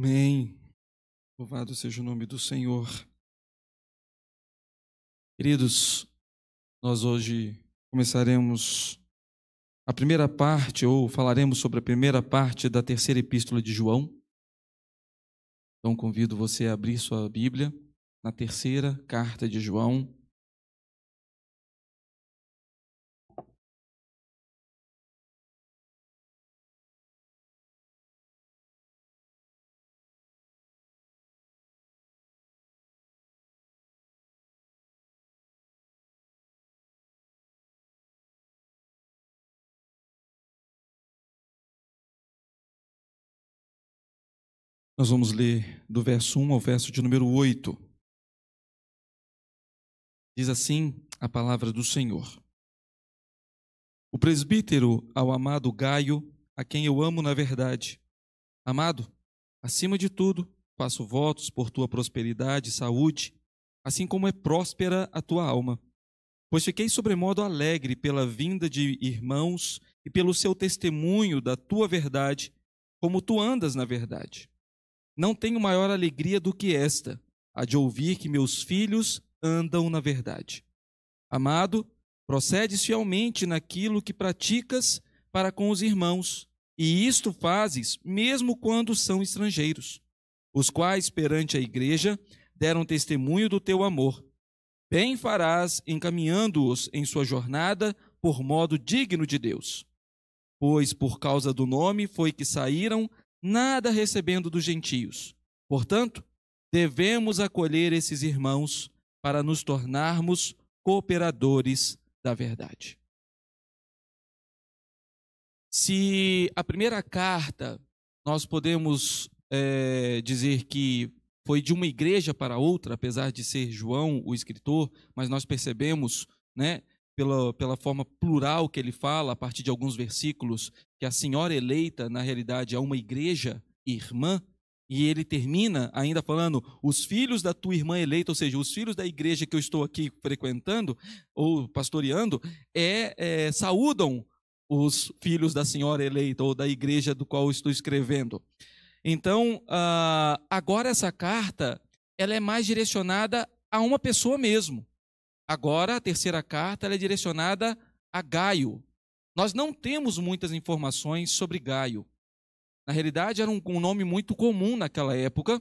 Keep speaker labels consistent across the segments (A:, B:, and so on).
A: Amém. Louvado seja o nome do Senhor. Queridos, nós hoje começaremos a primeira parte, ou falaremos sobre a primeira parte da terceira epístola de João. Então convido você a abrir sua Bíblia na terceira carta de João, Nós vamos ler do verso 1 ao verso de número 8. Diz assim a palavra do Senhor. O presbítero ao amado Gaio, a quem eu amo na verdade. Amado, acima de tudo, faço votos por tua prosperidade e saúde, assim como é próspera a tua alma. Pois fiquei sobremodo alegre pela vinda de irmãos e pelo seu testemunho da tua verdade, como tu andas na verdade. Não tenho maior alegria do que esta, a de ouvir que meus filhos andam na verdade. Amado, procedes fielmente naquilo que praticas para com os irmãos, e isto fazes mesmo quando são estrangeiros, os quais perante a igreja deram testemunho do teu amor. Bem farás encaminhando-os em sua jornada por modo digno de Deus. Pois por causa do nome foi que saíram nada recebendo dos gentios. Portanto, devemos acolher esses irmãos para nos tornarmos cooperadores da verdade. Se a primeira carta nós podemos é, dizer que foi de uma igreja para outra, apesar de ser João o escritor, mas nós percebemos né, pela, pela forma plural que ele fala, a partir de alguns versículos, que a senhora eleita, na realidade, é uma igreja irmã, e ele termina ainda falando: os filhos da tua irmã eleita, ou seja, os filhos da igreja que eu estou aqui frequentando ou pastoreando, é, é saúdam os filhos da senhora eleita ou da igreja do qual estou escrevendo. Então, uh, agora essa carta ela é mais direcionada a uma pessoa mesmo. Agora, a terceira carta é direcionada a Gaio. Nós não temos muitas informações sobre Gaio. Na realidade, era um, um nome muito comum naquela época.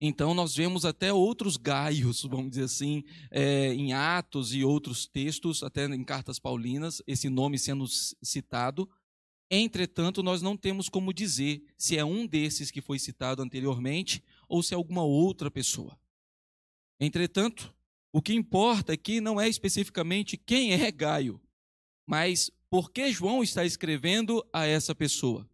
A: Então, nós vemos até outros Gaios, vamos dizer assim, é, em Atos e outros textos, até em cartas paulinas, esse nome sendo citado. Entretanto, nós não temos como dizer se é um desses que foi citado anteriormente ou se é alguma outra pessoa. Entretanto, o que importa aqui não é especificamente quem é Gaio, mas por que João está escrevendo a essa pessoa.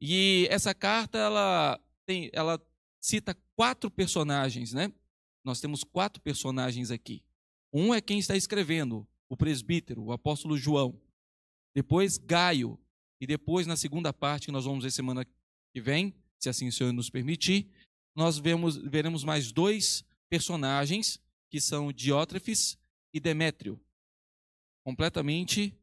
A: E essa carta ela tem, ela cita quatro personagens, né? Nós temos quatro personagens aqui. Um é quem está escrevendo, o presbítero, o apóstolo João. Depois Gaio, e depois na segunda parte que nós vamos ver semana que vem, se assim o Senhor nos permitir, nós vemos, veremos mais dois personagens que são Diótrefes e Demétrio. Completamente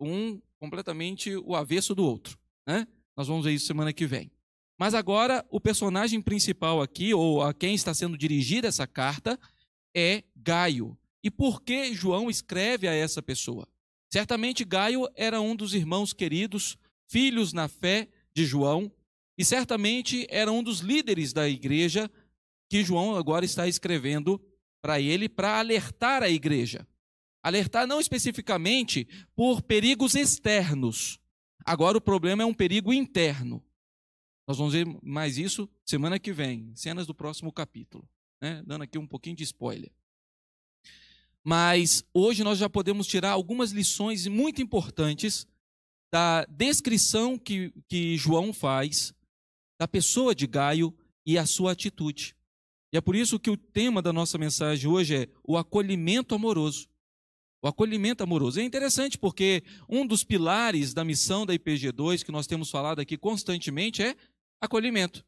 A: um, completamente o avesso do outro. Né? Nós vamos ver isso semana que vem. Mas agora, o personagem principal aqui, ou a quem está sendo dirigida essa carta, é Gaio. E por que João escreve a essa pessoa? Certamente Gaio era um dos irmãos queridos, filhos na fé de João, e certamente era um dos líderes da igreja que João agora está escrevendo para ele para alertar a igreja. Alertar não especificamente por perigos externos. Agora o problema é um perigo interno. Nós vamos ver mais isso semana que vem, cenas do próximo capítulo, né? dando aqui um pouquinho de spoiler. Mas hoje nós já podemos tirar algumas lições muito importantes da descrição que, que João faz da pessoa de Gaio e a sua atitude. E é por isso que o tema da nossa mensagem hoje é o acolhimento amoroso. O acolhimento amoroso. É interessante porque um dos pilares da missão da IPG2 que nós temos falado aqui constantemente é acolhimento.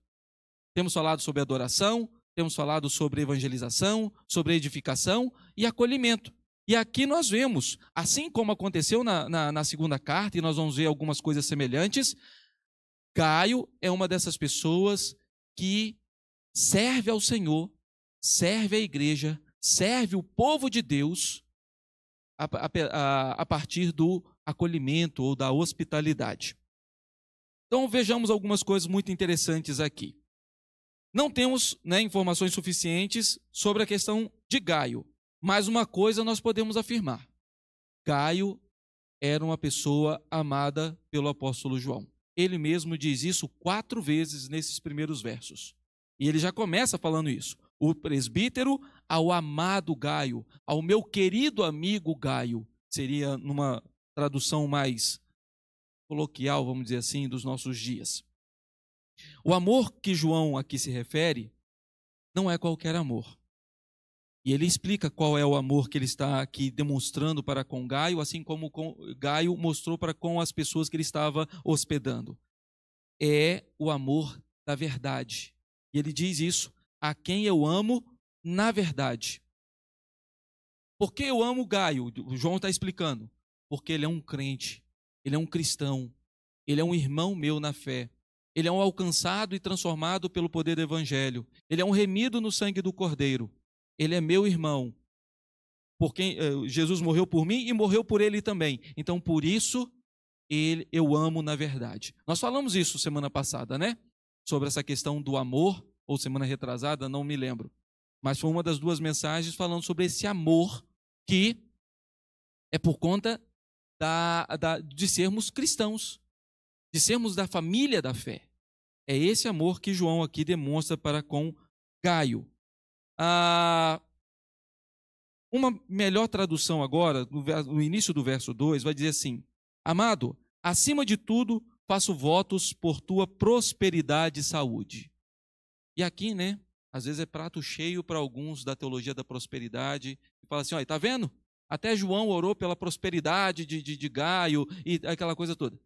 A: Temos falado sobre adoração, temos falado sobre evangelização, sobre edificação e acolhimento. E aqui nós vemos, assim como aconteceu na, na, na, segunda carta, e nós vamos ver algumas coisas semelhantes, Caio é uma dessas pessoas que serve ao Senhor, serve à igreja, serve o povo de Deus a, a, a partir do acolhimento ou da hospitalidade. Então vejamos algumas coisas muito interessantes aqui. Não temos né, informações suficientes sobre a questão de Gaio, mas uma coisa nós podemos afirmar: Gaio era uma pessoa amada pelo apóstolo João. Ele mesmo diz isso quatro vezes nesses primeiros versos. E ele já começa falando isso. O presbítero ao amado Gaio, ao meu querido amigo Gaio, seria numa tradução mais coloquial, vamos dizer assim, dos nossos dias. O amor que João aqui se refere não é qualquer amor. E ele explica qual é o amor que ele está aqui demonstrando para com Gaio, assim como Gaio mostrou para com as pessoas que ele estava hospedando. É o amor da verdade. E ele diz isso: a quem eu amo na verdade. Por que eu amo Gaio? O João está explicando. Porque ele é um crente, ele é um cristão, ele é um irmão meu na fé. Ele é um alcançado e transformado pelo poder do Evangelho. Ele é um remido no sangue do Cordeiro. Ele é meu irmão. Porque eh, Jesus morreu por mim e morreu por ele também. Então, por isso, ele, eu amo na verdade. Nós falamos isso semana passada, né? sobre essa questão do amor, ou semana retrasada, não me lembro. Mas foi uma das duas mensagens falando sobre esse amor que é por conta da, da, de sermos cristãos, de sermos da família da fé. É esse amor que João aqui demonstra para com Gaio. Ah, uma melhor tradução agora, no, no início do verso 2, vai dizer assim: Amado, acima de tudo, faço votos por tua prosperidade e saúde. E aqui, né, às vezes é prato cheio para alguns da teologia da prosperidade, e fala assim, olha, tá vendo? Até João orou pela prosperidade de, de, de Gaio e aquela coisa toda.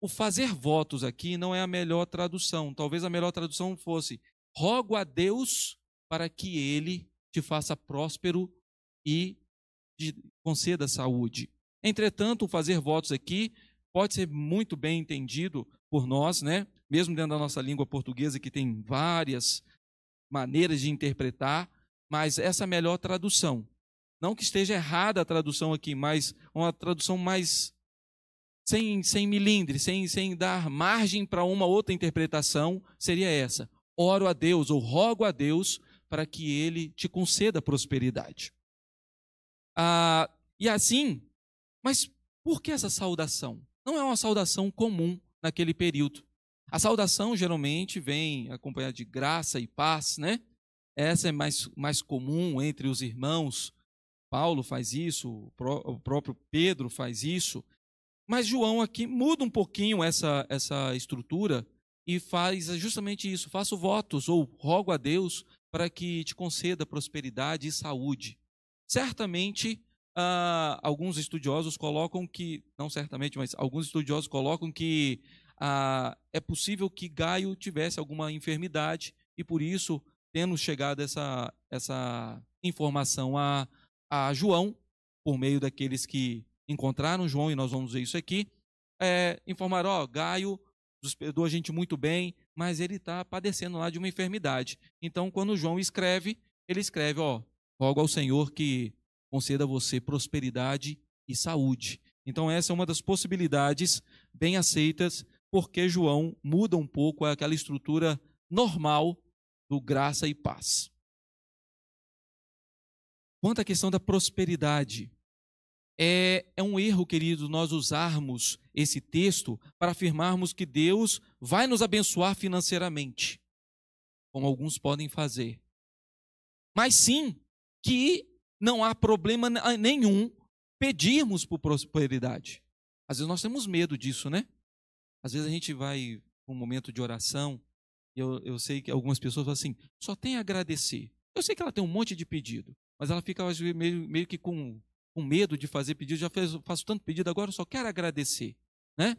A: O fazer votos aqui não é a melhor tradução. Talvez a melhor tradução fosse: rogo a Deus para que ele te faça próspero e te conceda saúde. Entretanto, o fazer votos aqui pode ser muito bem entendido por nós, né? mesmo dentro da nossa língua portuguesa, que tem várias maneiras de interpretar, mas essa é melhor tradução. Não que esteja errada a tradução aqui, mas uma tradução mais sem, sem milindre, sem, sem dar margem para uma outra interpretação, seria essa. Oro a Deus ou rogo a Deus para que Ele te conceda prosperidade. Ah, e assim, mas por que essa saudação? não é uma saudação comum naquele período. A saudação geralmente vem acompanhada de graça e paz, né? Essa é mais, mais comum entre os irmãos. Paulo faz isso, o próprio Pedro faz isso. Mas João aqui muda um pouquinho essa, essa estrutura e faz justamente isso: faço votos ou rogo a Deus para que te conceda prosperidade e saúde. Certamente ah, alguns estudiosos colocam que, não certamente, mas alguns estudiosos colocam que ah, é possível que Gaio tivesse alguma enfermidade e por isso, tendo chegado essa, essa informação a, a João, por meio daqueles que encontraram João, e nós vamos ver isso aqui, é, informaram, ó, Gaio hospedou a gente muito bem, mas ele está padecendo lá de uma enfermidade. Então, quando João escreve, ele escreve, ó, rogo ao Senhor que conceda a você prosperidade e saúde. Então, essa é uma das possibilidades bem aceitas, porque João muda um pouco aquela estrutura normal do graça e paz. Quanto à questão da prosperidade, é, é, um erro, querido, nós usarmos esse texto para afirmarmos que Deus vai nos abençoar financeiramente, como alguns podem fazer. Mas sim que não há problema ah, nenhum pedirmos por prosperidade. Às vezes nós temos medo disso, né? Às vezes a gente vai um momento de oração, e eu, eu sei que algumas pessoas falam assim, só tem a agradecer. Eu sei que ela tem um monte de pedido, mas ela fica meio, meio que com, com medo de fazer pedido, já fez, faço tanto pedido, agora eu só quero agradecer. Né?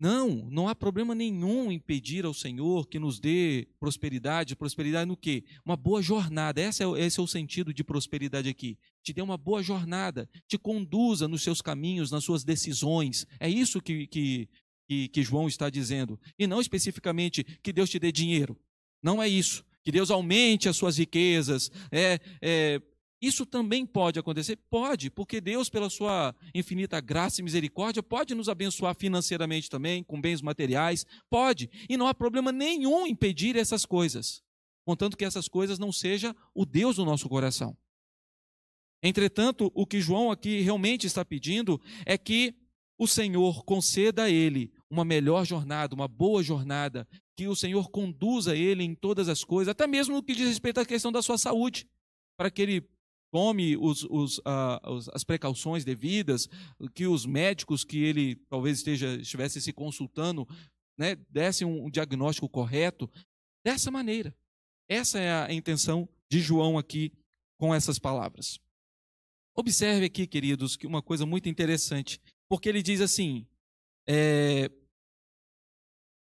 A: Não, não há problema nenhum em pedir ao Senhor que nos dê prosperidade. Prosperidade no quê? Uma boa jornada. Esse é, esse é o sentido de prosperidade aqui. Te dê uma boa jornada, te conduza nos seus caminhos, nas suas decisões. É isso que, que, que, que João está dizendo. E não especificamente que Deus te dê dinheiro. Não é isso. Que Deus aumente as suas riquezas, é, é, isso também pode acontecer? Pode, porque Deus, pela sua infinita graça e misericórdia, pode nos abençoar financeiramente também, com bens materiais, pode. E não há problema nenhum em pedir essas coisas, contanto que essas coisas não sejam o Deus do nosso coração. Entretanto, o que João aqui realmente está pedindo é que o Senhor conceda a ele uma melhor jornada, uma boa jornada, que o Senhor conduza ele em todas as coisas, até mesmo no que diz respeito à questão da sua saúde, para que ele tome os, ah, os, as precauções devidas, que os médicos que ele talvez esteja estivesse se consultando, né, dessem um, um diagnóstico correto. Dessa maneira. Essa é a intenção de João aqui com essas palavras. Observe aqui, queridos, que uma coisa muito interessante, porque ele diz assim: é,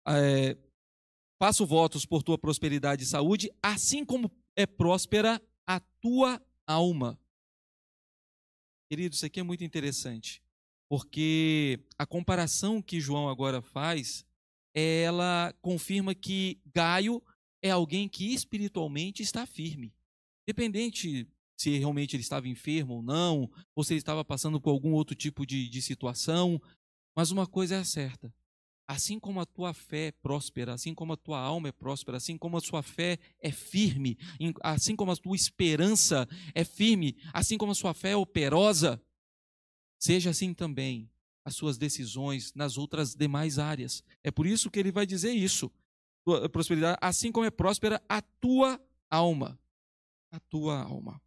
A: é, faço votos por tua prosperidade e saúde, assim como é próspera a tua alma. Querido, isso aqui é muito interessante, porque a comparação que João agora faz, ela confirma que Gaio é alguém que espiritualmente está firme, dependente se realmente ele estava enfermo ou não, ou se ele estava passando por algum outro tipo de, de situação, mas uma coisa é certa: assim como a tua fé é próspera, assim como a tua alma é próspera, assim como a sua fé é firme, assim como a tua esperança é firme, assim como a sua fé é operosa, seja assim também as suas decisões nas outras demais áreas. É por isso que ele vai dizer isso. Tua eh, prosperidade, assim como é próspera a tua alma. A tua alma.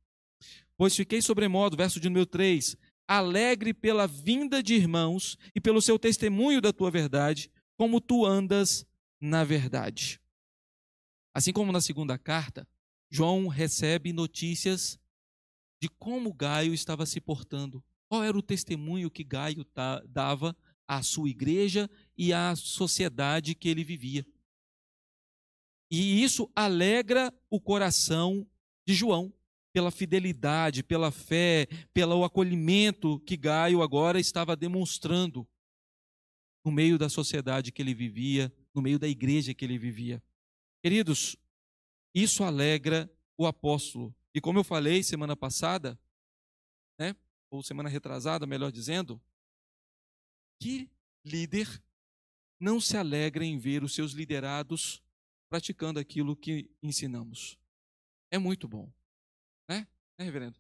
A: Pois fiquei sobremodo, verso de número 3, alegre pela vinda de irmãos e pelo seu testemunho da tua verdade, como tu andas na verdade. Assim como na segunda carta, João recebe notícias de como Gaio estava se portando, qual era o testemunho que Gaio dava à sua igreja e à sociedade que ele vivia. E isso alegra o coração de João pela fidelidade, pela fé, pelo acolhimento que Gaio agora estava demonstrando no meio da sociedade que ele vivia, no meio da igreja que ele vivia. Queridos, isso alegra o apóstolo. E como eu falei semana passada, né, ou semana retrasada, melhor dizendo, que líder não se alegra em ver os seus liderados praticando aquilo que ensinamos. É muito bom. Né, reverendo?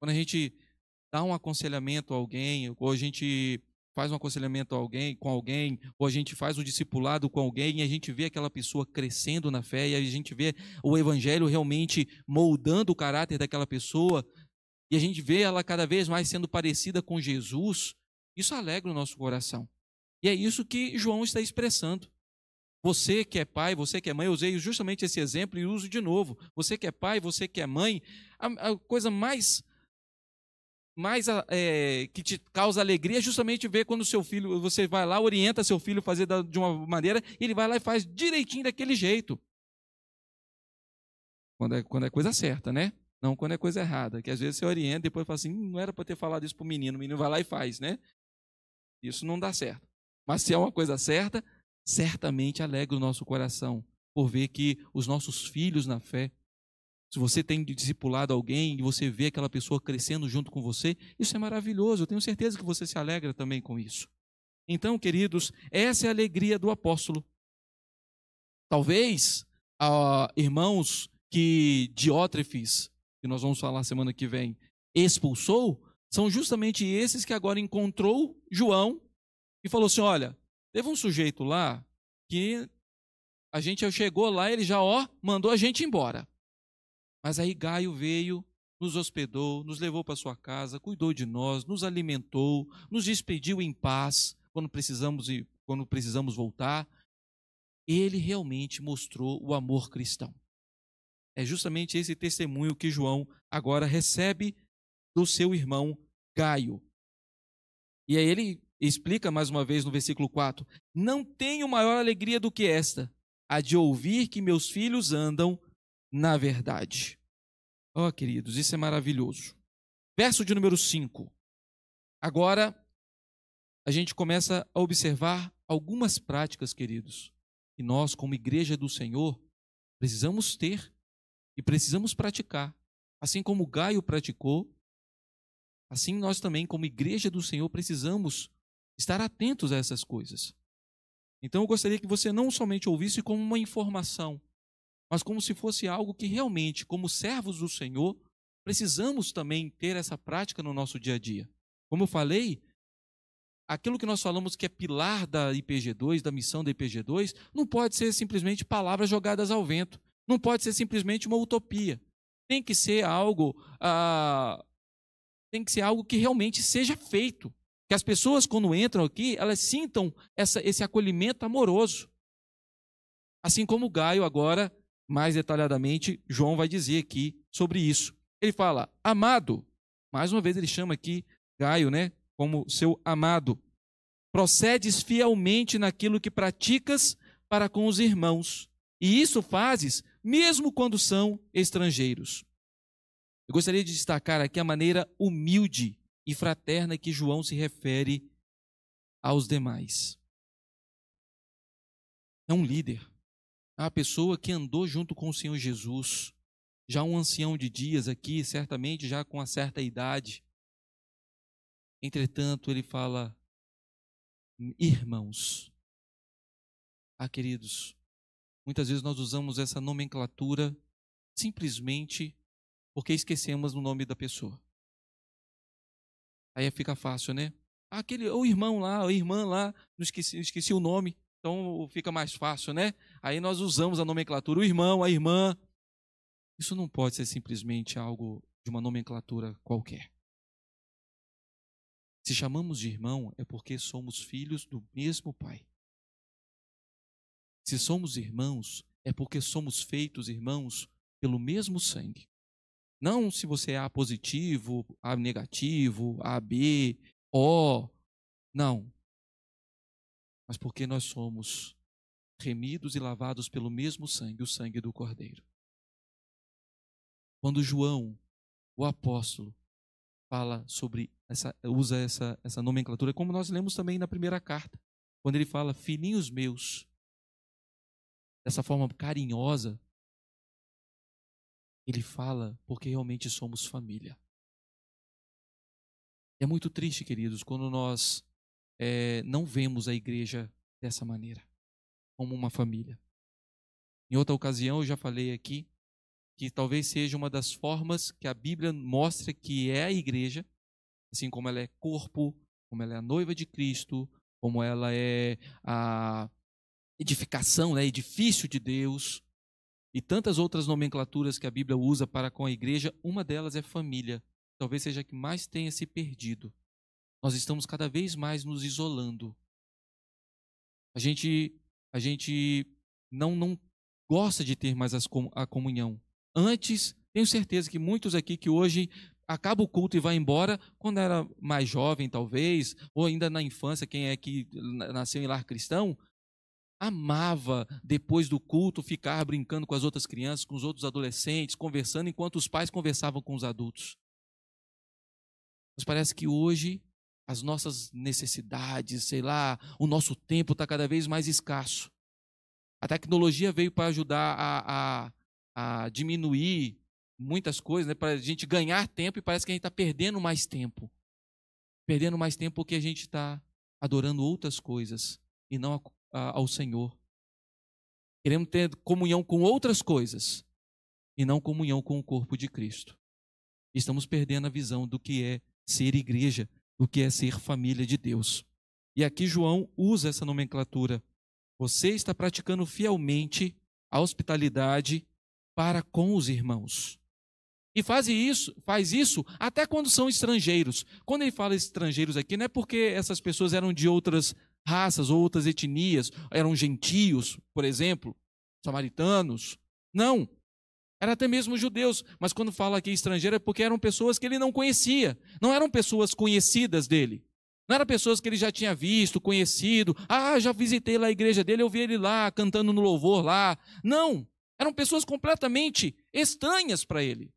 A: Quando a gente dá um aconselhamento a alguém, ou a gente faz um aconselhamento a alguém, com alguém, ou a gente faz o discipulado com alguém e a gente vê aquela pessoa crescendo na fé e a gente vê o evangelho realmente moldando o caráter daquela pessoa e a gente vê ela cada vez mais sendo parecida com Jesus, isso alegra o nosso coração. E é isso que João está expressando. Você que é pai, você que é mãe, eu usei justamente esse exemplo e uso de novo. Você que é pai, você que é mãe, a, a coisa mais mais é, que te causa alegria é justamente ver quando seu filho, você vai lá, orienta seu filho a fazer da, de uma maneira, e ele vai lá e faz direitinho daquele jeito. Quando é, quando é coisa certa, né? Não quando é coisa errada. Que às vezes você orienta e depois fala assim, hum, não era para ter falado isso para o menino, o menino vai lá e faz, né? Isso não dá certo. Mas se é uma coisa certa, certamente alegra o nosso coração por ver que os nossos filhos na fé, se você tem discipulado alguém e você vê aquela pessoa crescendo junto com você, isso é maravilhoso. Eu tenho certeza que você se alegra também com isso. Então, queridos, essa é a alegria do apóstolo. Talvez, ah, irmãos, que Diótrefes, que nós vamos falar semana que vem, expulsou, são justamente esses que agora encontrou João e falou assim: olha, Teve um sujeito lá que a gente chegou lá, ele já, ó, mandou a gente embora. Mas aí Gaio veio, nos hospedou, nos levou para sua casa, cuidou de nós, nos alimentou, nos despediu em paz quando precisamos e quando precisamos voltar. Ele realmente mostrou o amor cristão. É justamente esse testemunho que João agora recebe do seu irmão Gaio. E aí ele explica mais uma vez no versículo 4: Não tenho maior alegria do que esta, a de ouvir que meus filhos andam na verdade. Ó, oh, queridos, isso é maravilhoso. Verso de número 5. Agora, a gente começa a observar algumas práticas, queridos, que nós, como igreja do Senhor, precisamos ter e precisamos praticar. Assim como Gaio praticou, assim nós também, como igreja do Senhor, precisamos Estar atentos a essas coisas. Então eu gostaria que você não somente ouvisse como uma informação, mas como se fosse algo que realmente, como servos do Senhor, precisamos também ter essa prática no nosso dia a dia. Como eu falei, aquilo que nós falamos que é pilar da IPG2, da missão da IPG2, não pode ser simplesmente palavras jogadas ao vento, não pode ser simplesmente uma utopia. Tem que ser algo, ah, tem que ser algo que realmente seja feito. Que as pessoas, quando entram aqui, elas sintam essa, esse acolhimento amoroso. Assim como Gaio, agora, mais detalhadamente, João vai dizer aqui sobre isso. Ele fala, amado, mais uma vez ele chama aqui Gaio, né, como seu amado. Procedes fielmente naquilo que praticas para com os irmãos. E isso fazes mesmo quando são estrangeiros. Eu gostaria de destacar aqui a maneira humilde e fraterna que João se refere aos demais. É um líder, é uma pessoa que andou junto com o Senhor Jesus, já um ancião de dias aqui, certamente já com uma certa idade. Entretanto, ele fala: irmãos. Ah, queridos, muitas vezes nós usamos essa nomenclatura simplesmente porque esquecemos o nome da pessoa. Aí fica fácil, né? Aquele, o irmão lá, a irmã lá, não esqueci, esqueci o nome, então fica mais fácil, né? Aí nós usamos a nomenclatura, o irmão, a irmã. Isso não pode ser simplesmente algo de uma nomenclatura qualquer. Se chamamos de irmão, é porque somos filhos do mesmo Pai. Se somos irmãos, é porque somos feitos irmãos pelo mesmo sangue. Não se você é A positivo, A negativo, AB, O. Não. Mas porque nós somos remidos e lavados pelo mesmo sangue, o sangue do Cordeiro. Quando João, o apóstolo, fala sobre essa, usa essa, essa nomenclatura, como nós lemos também na primeira carta, quando ele fala, filhinhos meus, dessa forma carinhosa, ele fala porque realmente somos família. É muito triste, queridos, quando nós é, não vemos a igreja dessa maneira, como uma família. Em outra ocasião, eu já falei aqui que talvez seja uma das formas que a Bíblia mostra que é a igreja, assim como ela é corpo, como ela é a noiva de Cristo, como ela é a edificação, né, edifício de Deus, e tantas outras nomenclaturas que a Bíblia usa para com a igreja, uma delas é família. Talvez seja a que mais tenha se perdido. Nós estamos cada vez mais nos isolando. A gente, a gente não, não gosta de ter mais as, a comunhão. Antes, tenho certeza que muitos aqui que hoje acaba o culto e vai embora, quando era mais jovem, talvez, ou ainda na infância, quem é que nasceu em lar cristão, amava, depois do culto, ficar brincando com as outras crianças, com os outros adolescentes, conversando enquanto os pais conversavam com os adultos. Mas parece que hoje as nossas necessidades, sei lá, o nosso tempo está cada vez mais escasso. A tecnologia veio para ajudar a, a, a diminuir muitas coisas, né? para a gente ganhar tempo e parece que a gente está perdendo mais tempo. Perdendo mais tempo porque a gente está adorando outras coisas e não ao Senhor. Queremos ter comunhão com outras coisas e não comunhão com o corpo de Cristo. Estamos perdendo a visão do que é ser igreja, do que é ser família de Deus. E aqui João usa essa nomenclatura. Você está praticando fielmente a hospitalidade para com os irmãos. E faz isso, faz isso até quando são estrangeiros. Quando ele fala estrangeiros aqui, não é porque essas pessoas eram de outras raças ou outras etnias, eram gentios, por exemplo, samaritanos. Não. Era até mesmo judeus, mas quando fala aqui estrangeiro é porque eram pessoas que ele não conhecia, não eram pessoas conhecidas dele. Não eram pessoas que ele já tinha visto, conhecido. Ah, já visitei lá a igreja dele, eu vi ele lá cantando no louvor lá. Não, eram pessoas completamente estranhas para ele.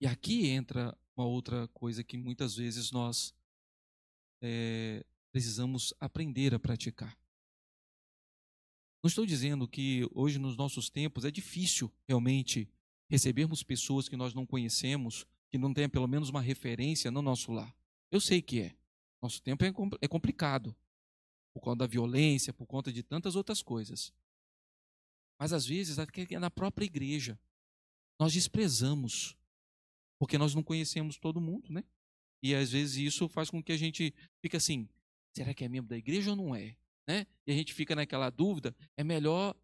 A: E aqui entra uma outra coisa que muitas vezes nós é, precisamos aprender a praticar. Não estou dizendo que hoje, nos nossos tempos, é difícil realmente recebermos pessoas que nós não conhecemos, que não tenha pelo menos uma referência no nosso lar. Eu sei que é. Nosso tempo é, é complicado, por conta da violência, por conta de tantas outras coisas. Mas às vezes, até é na própria igreja, nós desprezamos, porque nós não conhecemos todo mundo, né? E às vezes isso faz com que a gente fique assim: será que é membro da igreja ou não é? Né? E a gente fica naquela dúvida: é melhor,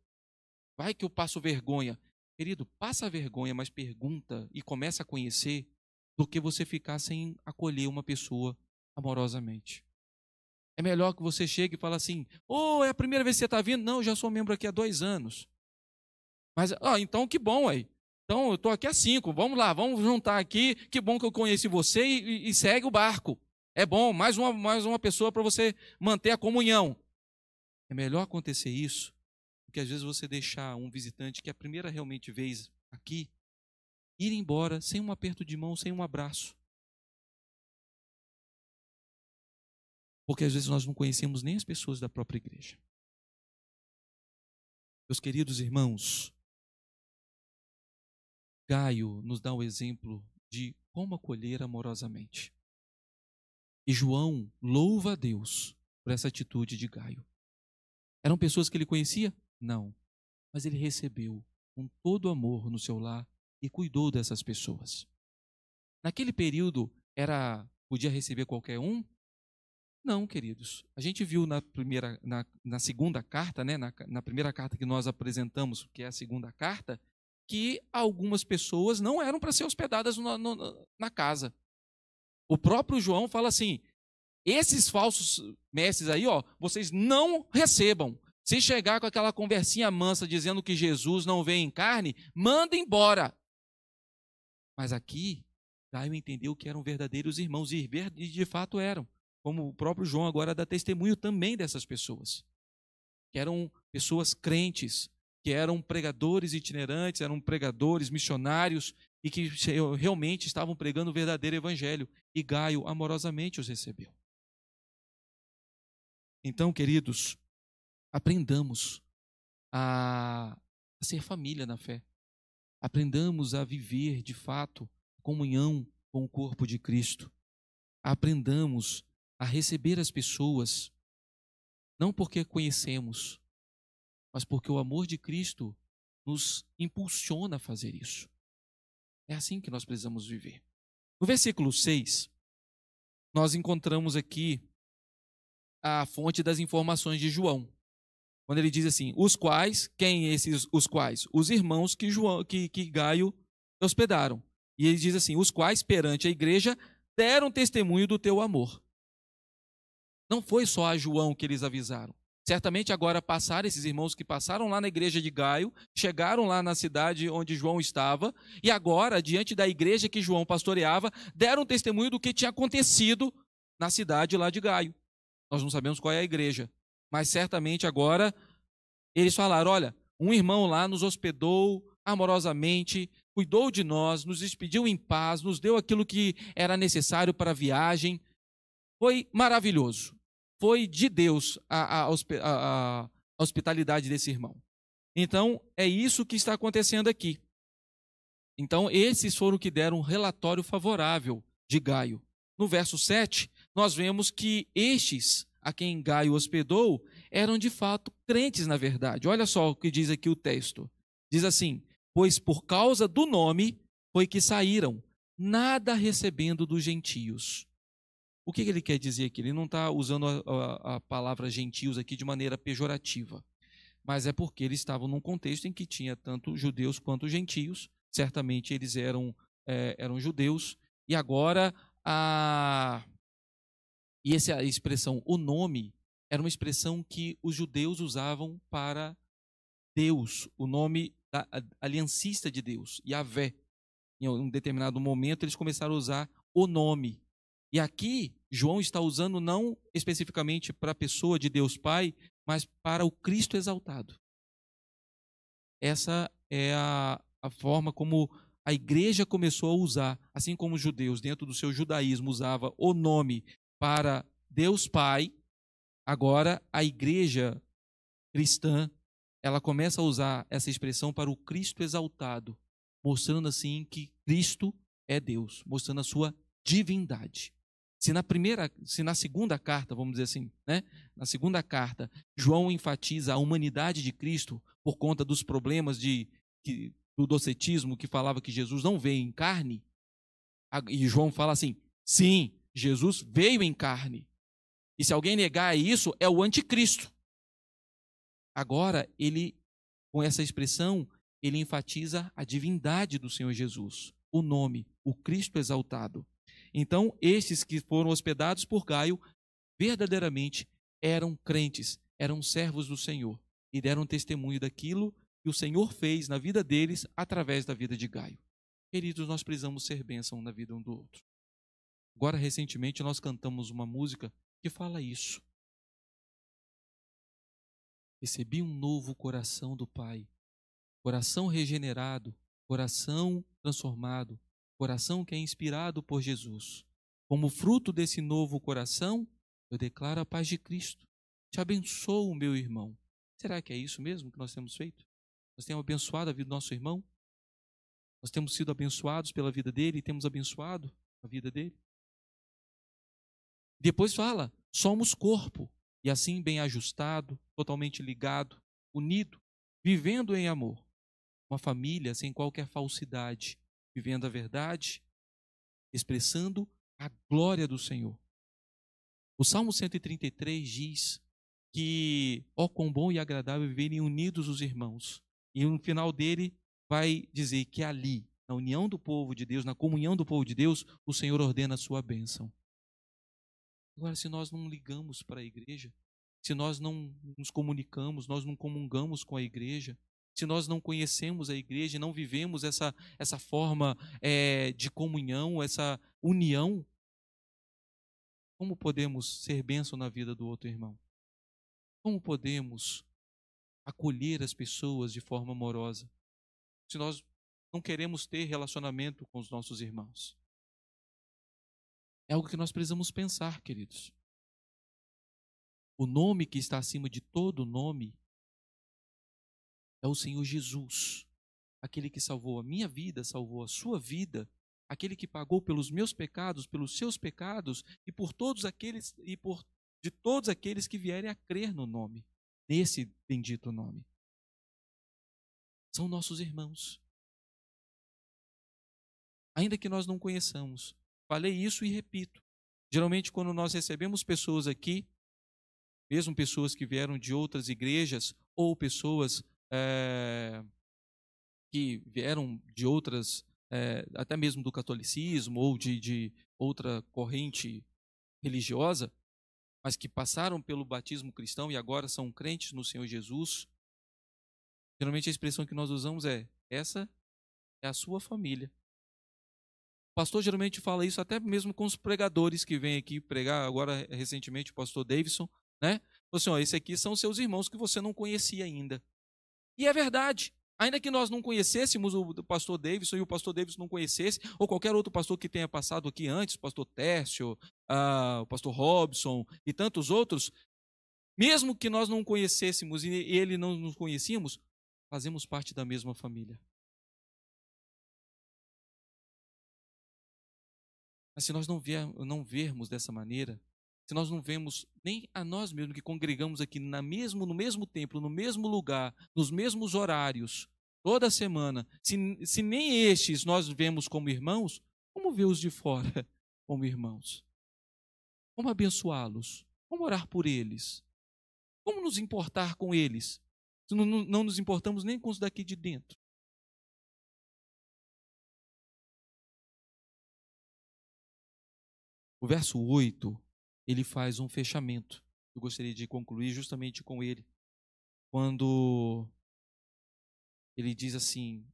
A: vai que eu passo vergonha. Querido, passa vergonha, mas pergunta e começa a conhecer, do que você ficar sem acolher uma pessoa amorosamente. É melhor que você chegue e fale assim: Ô, oh, é a primeira vez que você está vindo? Não, eu já sou membro aqui há dois anos. Mas, ah, então que bom aí. Então, eu estou aqui a cinco. Vamos lá, vamos juntar aqui. Que bom que eu conheci você e, e, e segue o barco. É bom, mais uma, mais uma pessoa para você manter a comunhão. É melhor acontecer isso do que às vezes você deixar um visitante que é a primeira realmente vez aqui ir embora sem um aperto de mão, sem um abraço. Porque às vezes nós não conhecemos nem as pessoas da própria igreja. Meus queridos irmãos, Gaio nos dá o exemplo de como acolher amorosamente. E João louva a Deus por essa atitude de Gaio. Eram pessoas que ele conhecia? Não. Mas ele recebeu com todo amor no seu lar e cuidou dessas pessoas. Naquele período era podia receber qualquer um? Não, queridos. A gente viu na primeira, na, na segunda carta, né? Na, na primeira carta que nós apresentamos, que é a segunda carta, que algumas pessoas não eram para ser hospedadas no, no, na casa. O próprio João fala assim: esses falsos mestres aí, ó, vocês não recebam. Se chegar com aquela conversinha mansa dizendo que Jesus não vem em carne, manda embora. Mas aqui, Caio entendeu que eram verdadeiros irmãos, e de fato eram, como o próprio João agora dá testemunho também dessas pessoas, que eram pessoas crentes, que eram pregadores itinerantes, eram pregadores missionários e que realmente estavam pregando o verdadeiro evangelho. E Gaio amorosamente os recebeu. Então, queridos, aprendamos a ser família na fé. Aprendamos a viver de fato comunhão com o corpo de Cristo. Aprendamos a receber as pessoas não porque conhecemos, mas porque o amor de Cristo nos impulsiona a fazer isso. É assim que nós precisamos viver. No versículo 6, nós encontramos aqui a fonte das informações de João. Quando ele diz assim: "Os quais, quem esses os quais? Os irmãos que João que, que Gaio hospedaram". E ele diz assim: "Os quais perante a igreja deram testemunho do teu amor". Não foi só a João que eles avisaram. Certamente agora passaram, esses irmãos que passaram lá na igreja de Gaio, chegaram lá na cidade onde João estava, e agora, diante da igreja que João pastoreava, deram testemunho do que tinha acontecido na cidade lá de Gaio. Nós não sabemos qual é a igreja, mas certamente agora eles falaram: olha, um irmão lá nos hospedou amorosamente, cuidou de nós, nos despediu em paz, nos deu aquilo que era necessário para a viagem. Foi maravilhoso foi de Deus a, a, a, a hospitalidade desse irmão. Então, é isso que está acontecendo aqui. Então, esses foram que deram um relatório favorável de Gaio. No verso 7, nós vemos que estes a quem Gaio hospedou eram de fato crentes na verdade. Olha só o que diz aqui o texto. Diz assim: Pois por causa do nome foi que saíram, nada recebendo dos gentios. O que, que ele quer dizer aqui? Ele não está usando a, a, a palavra gentios aqui de maneira pejorativa, mas é porque eles estavam num contexto em que tinha tanto judeus quanto gentios. Certamente eles eram, é, eram judeus. E agora, a... e essa expressão, o nome, era uma expressão que os judeus usavam para Deus, o nome da, aliancista de Deus, Yahvé. Em um determinado momento, eles começaram a usar o nome. E aqui, João está usando não especificamente para a pessoa de Deus Pai, mas para o Cristo exaltado. Essa é a, a forma como a igreja começou a usar, assim como os judeus, dentro do seu judaísmo, usava o nome para Deus Pai, agora a igreja cristã, ela começa a usar essa expressão para o Cristo exaltado, mostrando assim que Cristo é Deus, mostrando a sua divindade. Se na primeira, se na segunda carta, vamos dizer assim, né? Na segunda carta, João enfatiza a humanidade de Cristo por conta dos problemas de que, do docetismo que falava que Jesus não veio em carne. E João fala assim: sim, Jesus veio em carne. E se alguém negar isso, é o anticristo. Agora, ele, com essa expressão, ele enfatiza a divindade do Senhor Jesus, o nome, o Cristo exaltado. Então, estes que foram hospedados por Gaio verdadeiramente eram crentes, eram servos do Senhor e deram testemunho daquilo que o Senhor fez na vida deles através da vida de Gaio. Queridos, nós precisamos ser bênção na vida um do outro. Agora, recentemente, nós cantamos uma música que fala isso. Recebi um novo coração do Pai, coração regenerado, coração transformado, coração que é inspirado por Jesus. Como fruto desse novo coração, eu declaro a paz de Cristo. Te abençoo, meu irmão. Será que é isso mesmo que nós temos feito? Nós temos abençoado a vida do nosso irmão? Nós temos sido abençoados pela vida dele e temos abençoado a vida dele? Depois fala, somos corpo, e assim bem ajustado, totalmente ligado, unido, vivendo em amor. Uma família sem qualquer falsidade, vivendo a verdade, expressando a glória do Senhor. O Salmo 133 diz que, ó, oh, quão bom e agradável é viverem unidos os irmãos. E no final dele vai dizer que ali, na união do povo de Deus, na comunhão do povo de Deus, o Senhor ordena a sua bênção. Agora, se nós não ligamos para a igreja, se nós não nos comunicamos, nós não comungamos com a igreja, se nós não conhecemos a igreja e não vivemos essa, essa forma é, de comunhão, essa união, como podemos ser bênção na vida do outro irmão? Como podemos acolher as pessoas de forma amorosa? Se nós não queremos ter relacionamento com os nossos irmãos. É algo que nós precisamos pensar, queridos. O nome que está acima de todo nome é o Senhor Jesus, aquele que salvou a minha vida, salvou a sua vida, aquele que pagou pelos meus pecados, pelos seus pecados e por todos aqueles e por de todos aqueles que vierem a crer no nome, nesse bendito nome. São nossos irmãos. Ainda que nós não conheçamos. Falei isso e repito. Geralmente quando nós recebemos pessoas aqui, mesmo pessoas que vieram de outras igrejas ou pessoas é, que vieram de outras, é, até mesmo do catolicismo ou de, de outra corrente religiosa, mas que passaram pelo batismo cristão e agora são crentes no Senhor Jesus, geralmente a expressão que nós usamos é: essa é a sua família. O pastor geralmente fala isso até mesmo com os pregadores que vêm aqui pregar, agora recentemente o pastor Davidson, né? Falou assim: ó, esse aqui são seus irmãos que você não conhecia ainda. E é verdade. Ainda que nós não conhecêssemos o pastor Davis, ou o pastor Davis não conhecesse, ou qualquer outro pastor que tenha passado aqui antes, o pastor Tércio, uh, o pastor Robson e tantos outros, mesmo que nós não conhecêssemos e ele não nos conhecíamos, fazemos parte da mesma família. Mas se nós não, vier, não vermos dessa maneira, se nós não vemos nem a nós mesmos que congregamos aqui na mesmo, no mesmo templo, no mesmo lugar, nos mesmos horários, toda semana, se, se nem estes nós vemos como irmãos, como ver os de fora como irmãos? Como abençoá-los? Como orar por eles? Como nos importar com eles? Se não, não nos importamos nem com os daqui de dentro. O verso 8 ele faz um fechamento. Eu gostaria de concluir justamente com ele, quando ele diz assim: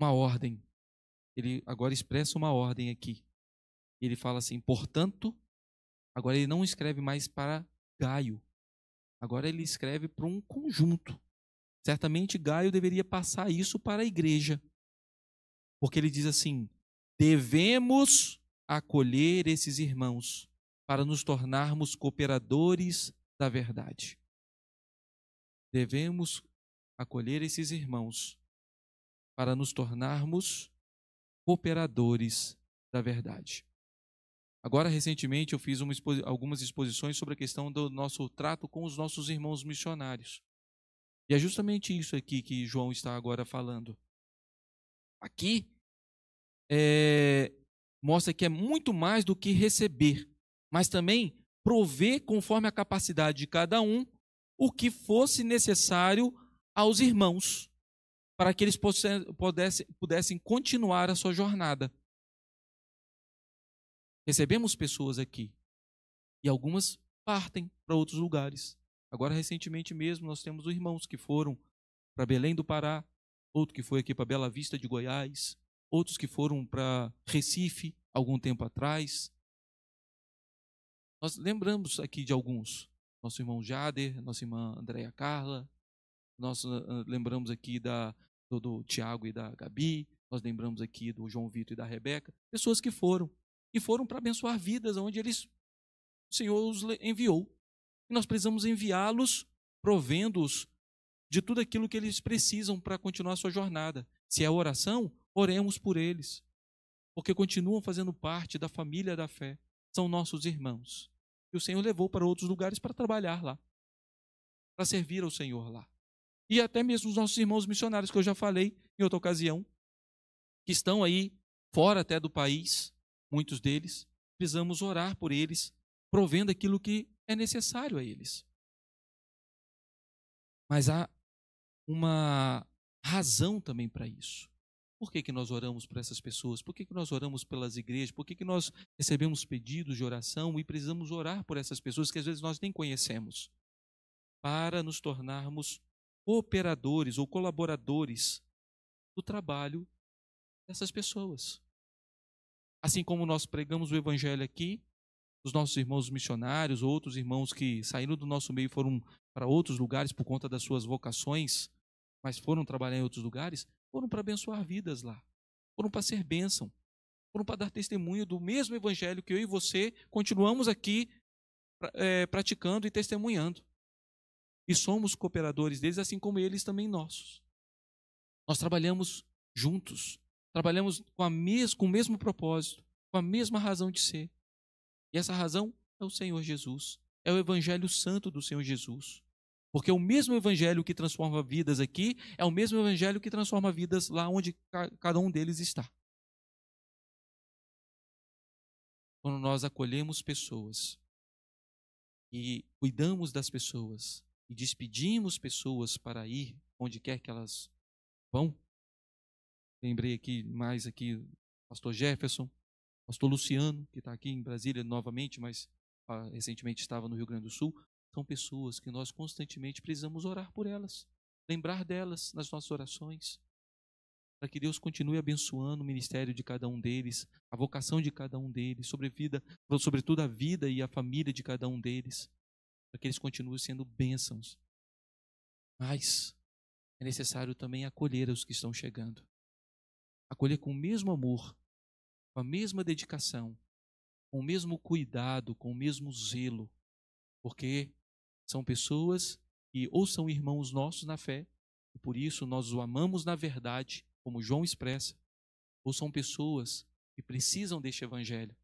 A: uma ordem. Ele agora expressa uma ordem aqui. Ele fala assim: portanto, agora ele não escreve mais para Gaio. Agora ele escreve para um conjunto. Certamente Gaio deveria passar isso para a igreja. Porque ele diz assim: devemos acolher esses irmãos para nos tornarmos cooperadores da verdade. Devemos acolher esses irmãos para nos tornarmos cooperadores da verdade. Agora, recentemente, eu fiz exposi algumas exposições sobre a questão do nosso trato com os nossos irmãos missionários. E é justamente isso aqui que João está agora falando. Aqui é, mostra que é muito mais do que receber, mas também prover, conforme a capacidade de cada um, o que fosse necessário aos irmãos, para que eles pudessem, pudessem continuar a sua jornada. Recebemos pessoas aqui e algumas partem para outros lugares. Agora, recentemente mesmo, nós temos irmãos que foram para Belém do Pará, outro que foi aqui para Bela Vista de Goiás, outros que foram para Recife algum tempo atrás. Nós lembramos aqui de alguns. Nosso irmão Jader, nossa irmã Andréia Carla, nós ah, ah, lembramos aqui da, do, do Tiago e da Gabi, nós lembramos aqui do João Vitor e da Rebeca. Pessoas que foram. E foram para abençoar vidas onde eles, o Senhor os enviou. E nós precisamos enviá-los, provendo-os de tudo aquilo que eles precisam para continuar a sua jornada. Se é oração, oremos por eles, porque continuam fazendo parte da família da fé, são nossos irmãos. E o Senhor levou para outros lugares para trabalhar lá, para servir ao Senhor lá. E até mesmo os nossos irmãos missionários, que eu já falei em outra ocasião, que estão aí fora até do país, muitos deles, precisamos orar por eles, provendo aquilo que é necessário a eles. Mas há uma razão também para isso. Por que, que nós oramos por essas pessoas? Por que, que nós oramos pelas igrejas? Por que, que nós recebemos pedidos de oração e precisamos orar por essas pessoas que às vezes nós nem conhecemos? Para nos tornarmos operadores ou colaboradores do trabalho dessas pessoas. Assim como nós pregamos o evangelho aqui, os nossos irmãos missionários, outros irmãos que saíram do nosso meio e foram para outros lugares por conta das suas vocações, mas foram trabalhar em outros lugares, foram para abençoar vidas lá, foram para ser bênção, foram para dar testemunho do mesmo evangelho que eu e você continuamos aqui é, praticando e testemunhando. E somos cooperadores deles, assim como eles também nossos. Nós trabalhamos juntos, trabalhamos com, mes com o mesmo propósito, com a mesma razão de ser. E essa razão é o Senhor Jesus, é o Evangelho Santo do Senhor Jesus. Porque o mesmo evangelho que transforma vidas aqui é o mesmo evangelho que transforma vidas lá onde cada um deles está. Quando nós acolhemos pessoas e cuidamos das pessoas e despedimos pessoas para ir onde quer que elas vão. Lembrei aqui mais aqui pastor Jefferson, pastor Luciano, que está aqui em Brasília novamente, mas ah, recentemente estava no Rio Grande do Sul, são pessoas que nós constantemente precisamos orar por elas, lembrar delas nas nossas orações, para que Deus continue abençoando o ministério de cada um deles, a vocação de cada um deles, sobre vida, sobretudo a vida e a família de cada um deles, para que eles continuem sendo bênçãos. Mas é necessário também acolher os que estão chegando. Acolher com o mesmo amor, com a mesma dedicação, com o mesmo cuidado, com o mesmo zelo, porque são pessoas que ou são irmãos nossos na fé, e por isso nós o amamos na verdade, como João expressa, ou são pessoas que precisam deste evangelho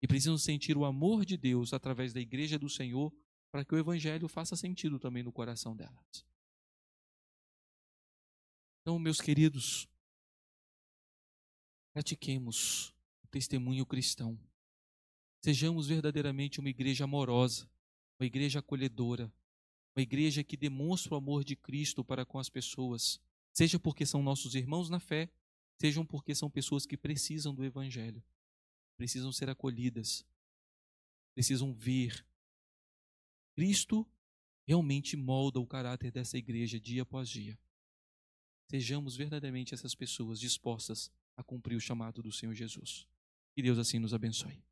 A: e precisam sentir o amor de Deus através da igreja do Senhor para que o evangelho faça sentido também no coração delas. Então, meus queridos, pratiquemos o testemunho cristão. Sejamos verdadeiramente uma igreja amorosa, uma igreja acolhedora, uma igreja que demonstra o amor de Cristo para com as pessoas, seja porque são nossos irmãos na fé, sejam porque são pessoas que precisam do Evangelho, precisam ser acolhidas, precisam ver. Cristo realmente molda o caráter dessa igreja dia após dia. Sejamos verdadeiramente essas pessoas dispostas a cumprir o chamado do Senhor Jesus. Que Deus assim nos abençoe.